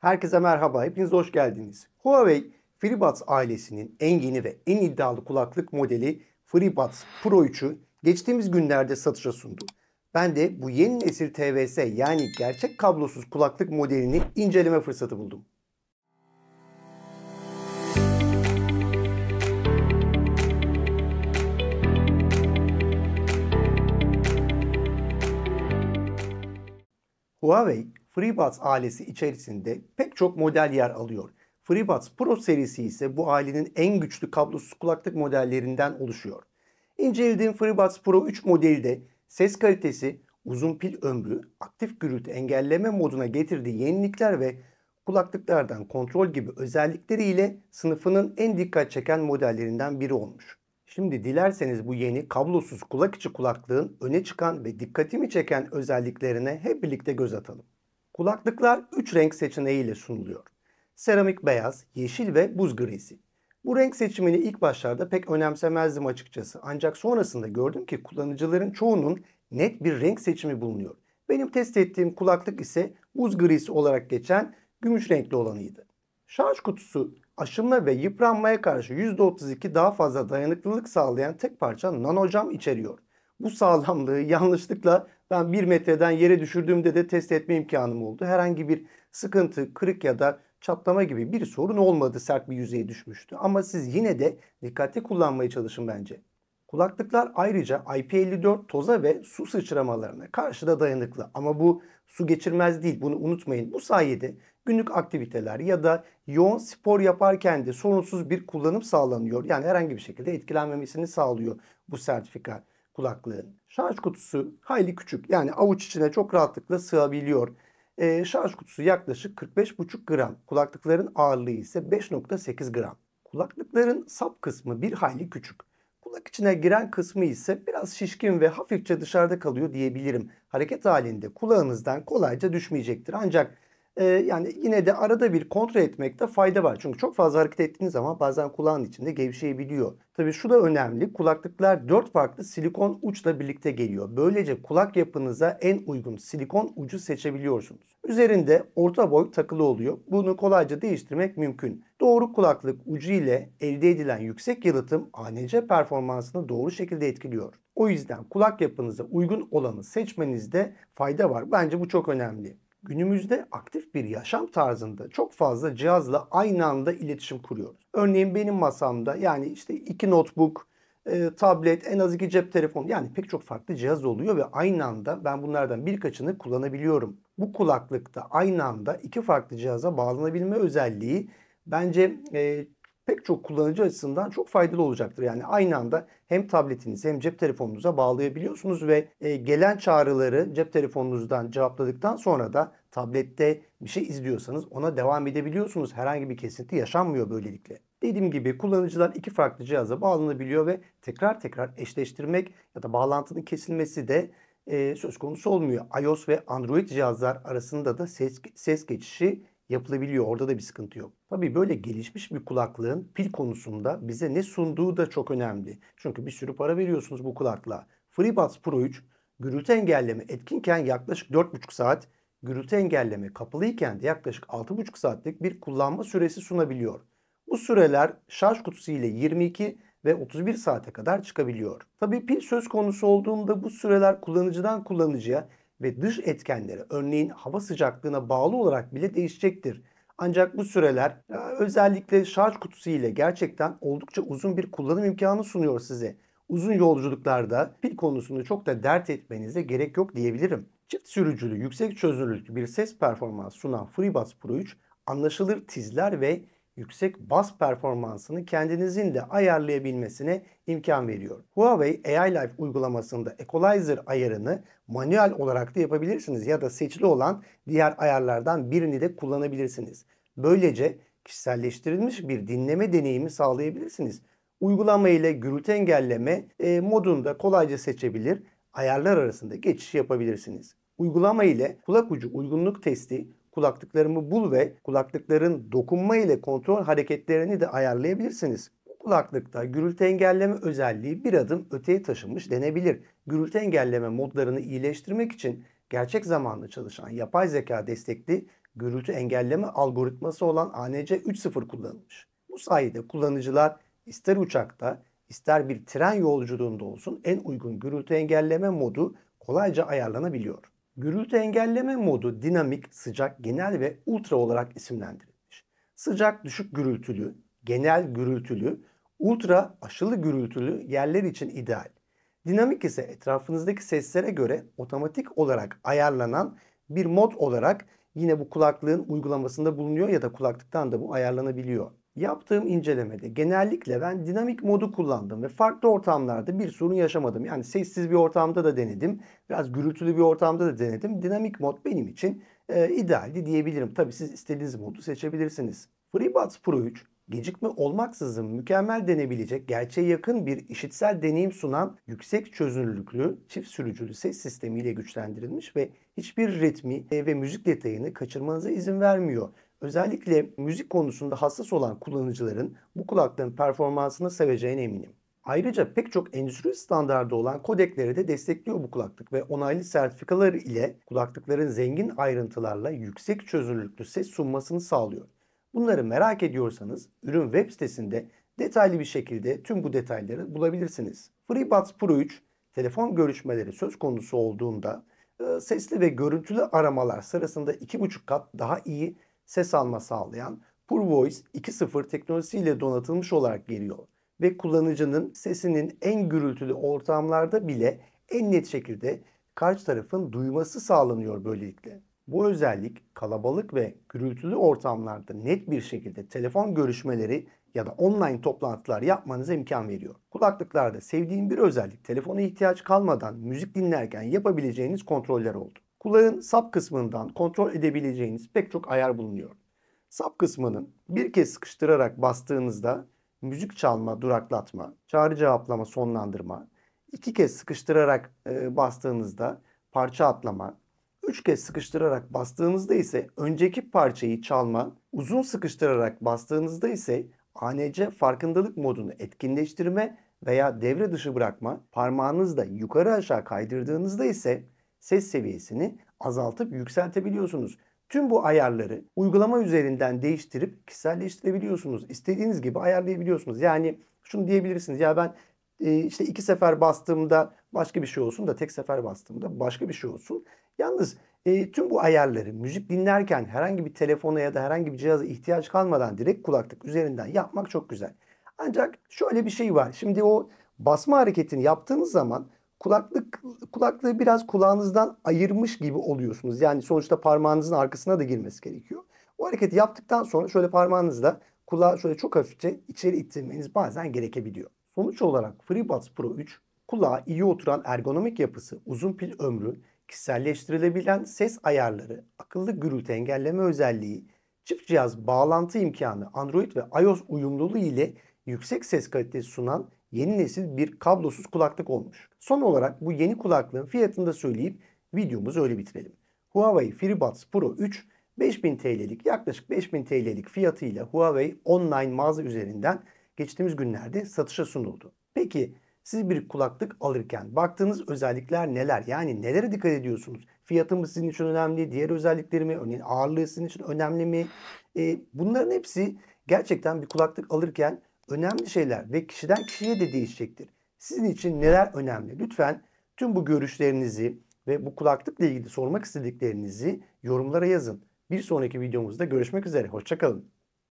Herkese merhaba, hepiniz hoş geldiniz. Huawei FreeBuds ailesinin en yeni ve en iddialı kulaklık modeli FreeBuds Pro 3'ü geçtiğimiz günlerde satışa sundu. Ben de bu yeni nesil TVS yani gerçek kablosuz kulaklık modelini inceleme fırsatı buldum. Huawei FreeBuds ailesi içerisinde pek çok model yer alıyor. FreeBuds Pro serisi ise bu ailenin en güçlü kablosuz kulaklık modellerinden oluşuyor. İncelediğim FreeBuds Pro 3 modeli de ses kalitesi, uzun pil ömrü, aktif gürültü engelleme moduna getirdiği yenilikler ve kulaklıklardan kontrol gibi özellikleriyle sınıfının en dikkat çeken modellerinden biri olmuş. Şimdi dilerseniz bu yeni kablosuz kulak içi kulaklığın öne çıkan ve dikkatimi çeken özelliklerine hep birlikte göz atalım. Kulaklıklar 3 renk seçeneğiyle sunuluyor. Seramik beyaz, yeşil ve buz grisi. Bu renk seçimini ilk başlarda pek önemsemezdim açıkçası. Ancak sonrasında gördüm ki kullanıcıların çoğunun net bir renk seçimi bulunuyor. Benim test ettiğim kulaklık ise buz grisi olarak geçen gümüş renkli olanıydı. Şarj kutusu aşınma ve yıpranmaya karşı %32 daha fazla dayanıklılık sağlayan tek parça nanocam içeriyor. Bu sağlamlığı yanlışlıkla ben bir metreden yere düşürdüğümde de test etme imkanım oldu. Herhangi bir sıkıntı, kırık ya da çatlama gibi bir sorun olmadı sert bir yüzeye düşmüştü. Ama siz yine de dikkatli kullanmaya çalışın bence. Kulaklıklar ayrıca IP54 toza ve su sıçramalarına karşı da dayanıklı. Ama bu su geçirmez değil bunu unutmayın. Bu sayede günlük aktiviteler ya da yoğun spor yaparken de sorunsuz bir kullanım sağlanıyor. Yani herhangi bir şekilde etkilenmemesini sağlıyor bu sertifika kulaklığın. Şarj kutusu hayli küçük yani avuç içine çok rahatlıkla sığabiliyor. E, şarj kutusu yaklaşık 45,5 gram. Kulaklıkların ağırlığı ise 5,8 gram. Kulaklıkların sap kısmı bir hayli küçük. Kulak içine giren kısmı ise biraz şişkin ve hafifçe dışarıda kalıyor diyebilirim. Hareket halinde kulağınızdan kolayca düşmeyecektir. Ancak ee, yani yine de arada bir kontrol etmekte fayda var. Çünkü çok fazla hareket ettiğiniz zaman bazen kulağın içinde gevşeyebiliyor. Tabii şu da önemli. Kulaklıklar 4 farklı silikon uçla birlikte geliyor. Böylece kulak yapınıza en uygun silikon ucu seçebiliyorsunuz. Üzerinde orta boy takılı oluyor. Bunu kolayca değiştirmek mümkün. Doğru kulaklık ucu ile elde edilen yüksek yalıtım ANC performansını doğru şekilde etkiliyor. O yüzden kulak yapınıza uygun olanı seçmenizde fayda var. Bence bu çok önemli. Günümüzde aktif bir yaşam tarzında çok fazla cihazla aynı anda iletişim kuruyoruz. Örneğin benim masamda yani işte iki notebook, e, tablet, en az iki cep telefonu yani pek çok farklı cihaz oluyor ve aynı anda ben bunlardan birkaçını kullanabiliyorum. Bu kulaklıkta aynı anda iki farklı cihaza bağlanabilme özelliği bence e, pek çok kullanıcı açısından çok faydalı olacaktır. Yani aynı anda hem tabletiniz hem cep telefonunuza bağlayabiliyorsunuz ve e, gelen çağrıları cep telefonunuzdan cevapladıktan sonra da tablette bir şey izliyorsanız ona devam edebiliyorsunuz. Herhangi bir kesinti yaşanmıyor böylelikle. Dediğim gibi kullanıcılar iki farklı cihaza bağlanabiliyor ve tekrar tekrar eşleştirmek ya da bağlantının kesilmesi de e, söz konusu olmuyor. iOS ve Android cihazlar arasında da ses, ses geçişi yapılabiliyor. Orada da bir sıkıntı yok. Tabii böyle gelişmiş bir kulaklığın pil konusunda bize ne sunduğu da çok önemli. Çünkü bir sürü para veriyorsunuz bu kulaklığa. FreeBuds Pro 3 gürültü engelleme etkinken yaklaşık 4,5 saat, gürültü engelleme kapalıyken de yaklaşık 6,5 saatlik bir kullanma süresi sunabiliyor. Bu süreler şarj kutusu ile 22 ve 31 saate kadar çıkabiliyor. Tabii pil söz konusu olduğunda bu süreler kullanıcıdan kullanıcıya ve dış etkenlere örneğin hava sıcaklığına bağlı olarak bile değişecektir. Ancak bu süreler özellikle şarj kutusu ile gerçekten oldukça uzun bir kullanım imkanı sunuyor size. Uzun yolculuklarda pil konusunda çok da dert etmenize gerek yok diyebilirim. Çift sürücülü yüksek çözünürlüklü bir ses performansı sunan FreeBuds Pro 3 anlaşılır tizler ve yüksek bas performansını kendinizin de ayarlayabilmesine imkan veriyor. Huawei AI Life uygulamasında equalizer ayarını manuel olarak da yapabilirsiniz ya da seçili olan diğer ayarlardan birini de kullanabilirsiniz. Böylece kişiselleştirilmiş bir dinleme deneyimi sağlayabilirsiniz. Uygulama ile gürültü engelleme e, modunda kolayca seçebilir, ayarlar arasında geçiş yapabilirsiniz. Uygulama ile kulak ucu uygunluk testi, kulaklıklarımı bul ve kulaklıkların dokunma ile kontrol hareketlerini de ayarlayabilirsiniz. kulaklıkta gürültü engelleme özelliği bir adım öteye taşınmış denebilir. Gürültü engelleme modlarını iyileştirmek için gerçek zamanlı çalışan yapay zeka destekli gürültü engelleme algoritması olan ANC 3.0 kullanılmış. Bu sayede kullanıcılar ister uçakta ister bir tren yolculuğunda olsun en uygun gürültü engelleme modu kolayca ayarlanabiliyor. Gürültü engelleme modu dinamik, sıcak, genel ve ultra olarak isimlendirilmiş. Sıcak düşük gürültülü, genel gürültülü, ultra aşılı gürültülü yerler için ideal. Dinamik ise etrafınızdaki seslere göre otomatik olarak ayarlanan bir mod olarak yine bu kulaklığın uygulamasında bulunuyor ya da kulaklıktan da bu ayarlanabiliyor. Yaptığım incelemede genellikle ben dinamik modu kullandım ve farklı ortamlarda bir sorun yaşamadım. Yani sessiz bir ortamda da denedim. Biraz gürültülü bir ortamda da denedim. Dinamik mod benim için e, idealdi diyebilirim. Tabii siz istediğiniz modu seçebilirsiniz. FreeBuds Pro 3 gecikme olmaksızın mükemmel denebilecek gerçeğe yakın bir işitsel deneyim sunan yüksek çözünürlüklü çift sürücülü ses sistemiyle güçlendirilmiş ve hiçbir ritmi ve müzik detayını kaçırmanıza izin vermiyor. Özellikle müzik konusunda hassas olan kullanıcıların bu kulaklığın performansını seveceğine eminim. Ayrıca pek çok endüstri standardı olan kodekleri de destekliyor bu kulaklık ve onaylı sertifikalar ile kulaklıkların zengin ayrıntılarla yüksek çözünürlüklü ses sunmasını sağlıyor. Bunları merak ediyorsanız ürün web sitesinde detaylı bir şekilde tüm bu detayları bulabilirsiniz. FreeBuds Pro 3 telefon görüşmeleri söz konusu olduğunda e, sesli ve görüntülü aramalar sırasında 2,5 kat daha iyi ses alma sağlayan PureVoice 2.0 teknolojisiyle donatılmış olarak geliyor ve kullanıcının sesinin en gürültülü ortamlarda bile en net şekilde karşı tarafın duyması sağlanıyor böylelikle. Bu özellik kalabalık ve gürültülü ortamlarda net bir şekilde telefon görüşmeleri ya da online toplantılar yapmanıza imkan veriyor. Kulaklıklarda sevdiğim bir özellik telefona ihtiyaç kalmadan müzik dinlerken yapabileceğiniz kontroller oldu. Kulağın sap kısmından kontrol edebileceğiniz pek çok ayar bulunuyor. Sap kısmının bir kez sıkıştırarak bastığınızda müzik çalma, duraklatma, çağrı cevaplama, sonlandırma, iki kez sıkıştırarak e, bastığınızda parça atlama, 3 kez sıkıştırarak bastığınızda ise önceki parçayı çalma, uzun sıkıştırarak bastığınızda ise ANC farkındalık modunu etkinleştirme veya devre dışı bırakma, parmağınızla yukarı aşağı kaydırdığınızda ise ses seviyesini azaltıp yükseltebiliyorsunuz. Tüm bu ayarları uygulama üzerinden değiştirip kişiselleştirebiliyorsunuz. İstediğiniz gibi ayarlayabiliyorsunuz. Yani şunu diyebilirsiniz ya ben e, işte iki sefer bastığımda başka bir şey olsun da tek sefer bastığımda başka bir şey olsun. Yalnız e, tüm bu ayarları müzik dinlerken herhangi bir telefona ya da herhangi bir cihaza ihtiyaç kalmadan direkt kulaklık üzerinden yapmak çok güzel. Ancak şöyle bir şey var. Şimdi o basma hareketini yaptığınız zaman kulaklık kulaklığı biraz kulağınızdan ayırmış gibi oluyorsunuz. Yani sonuçta parmağınızın arkasına da girmesi gerekiyor. O hareketi yaptıktan sonra şöyle parmağınızla kulağı şöyle çok hafifçe içeri ittirmeniz bazen gerekebiliyor. Sonuç olarak FreeBuds Pro 3 kulağa iyi oturan ergonomik yapısı, uzun pil ömrü, kişiselleştirilebilen ses ayarları, akıllı gürültü engelleme özelliği, çift cihaz bağlantı imkanı Android ve iOS uyumluluğu ile yüksek ses kalitesi sunan yeni nesil bir kablosuz kulaklık olmuş. Son olarak bu yeni kulaklığın fiyatını da söyleyip videomuzu öyle bitirelim. Huawei FreeBuds Pro 3 5000 TL'lik yaklaşık 5000 TL'lik fiyatıyla Huawei online mağaza üzerinden geçtiğimiz günlerde satışa sunuldu. Peki siz bir kulaklık alırken baktığınız özellikler neler? Yani nelere dikkat ediyorsunuz? Fiyatı mı sizin için önemli? Diğer özellikleri mi? Örneğin ağırlığı sizin için önemli mi? E, bunların hepsi gerçekten bir kulaklık alırken önemli şeyler ve kişiden kişiye de değişecektir. Sizin için neler önemli? Lütfen tüm bu görüşlerinizi ve bu kulaklıkla ilgili sormak istediklerinizi yorumlara yazın. Bir sonraki videomuzda görüşmek üzere. Hoşçakalın.